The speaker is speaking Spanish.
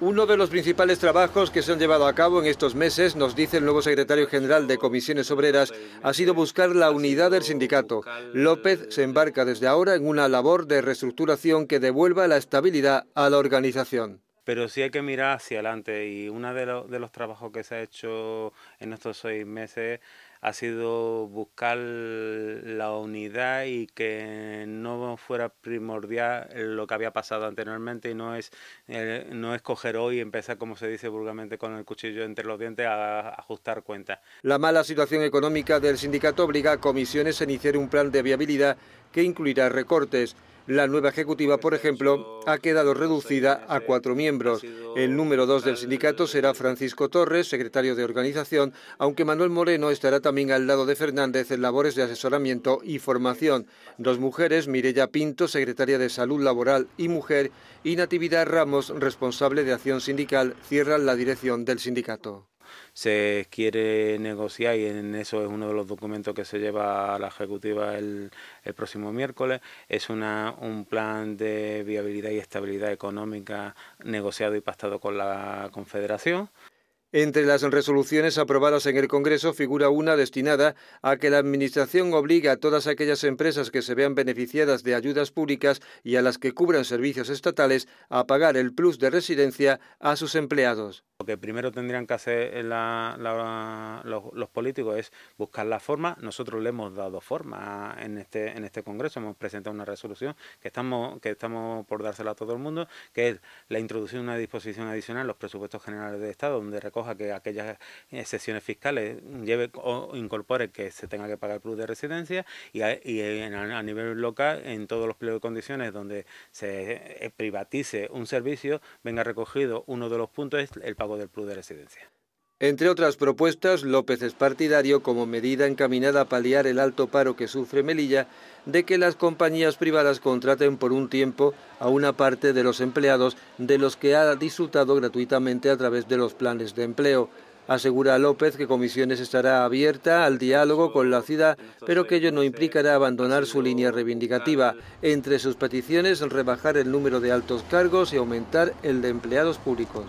Uno de los principales trabajos que se han llevado a cabo en estos meses, nos dice el nuevo secretario general de Comisiones Obreras, ha sido buscar la unidad del sindicato. López se embarca desde ahora en una labor de reestructuración que devuelva la estabilidad a la organización pero sí hay que mirar hacia adelante y uno de, de, los trabajos que se ha hecho en estos seis meses ha sido buscar la unidad y que no fuera primordial lo que había pasado anteriormente y no es, eh, no coger hoy y empezar, como se dice vulgarmente, con el cuchillo entre los dientes a ajustar cuentas. La mala situación económica del sindicato obliga a comisiones a iniciar un plan de viabilidad que incluirá recortes. La nueva ejecutiva, por ejemplo, ha quedado reducida a cuatro miembros. El número dos del sindicato será Francisco Torres, secretario de organización, aunque Manuel Moreno estará también al lado de Fernández en labores de asesoramiento y formación. Dos mujeres, Mirella Pinto, secretaria de Salud Laboral y Mujer, y Natividad Ramos, responsable de acción sindical, cierran la dirección del sindicato se quiere negociar y en eso es uno de los documentos que se lleva a la Ejecutiva el, próximo miércoles. Es un plan de viabilidad y estabilidad económica negociado y pactado con la Confederación. Entre las resoluciones aprobadas en el Congreso figura una destinada a que la Administración obligue a todas aquellas empresas que se vean beneficiadas de ayudas públicas y a las que cubran servicios estatales a pagar el plus de residencia a sus empleados que primero tendrían que hacer eh, los, políticos es buscar la forma. Nosotros le hemos dado forma en este, en este Congreso, hemos presentado una resolución que estamos, que estamos por dársela a todo el mundo, que es la introducción de una disposición adicional en los presupuestos generales de Estado, donde recoja que aquellas excepciones eh, fiscales lleve o incorpore que se tenga que pagar el plus de residencia y a, nivel local, en todos los pliegos de condiciones donde se eh, privatice un servicio, venga recogido uno de los puntos, es el pago del de Residencia. Entre otras propuestas, López es partidario como medida encaminada a paliar el alto paro que sufre Melilla de que las compañías privadas contraten por un tiempo a una parte de los empleados de los que ha disfrutado gratuitamente a través de los planes de empleo. Asegura López que Comisiones estará abierta al diálogo con la ciudad, pero que ello no implicará abandonar su línea reivindicativa. Entre sus peticiones, rebajar el número de altos cargos y aumentar el de empleados públicos.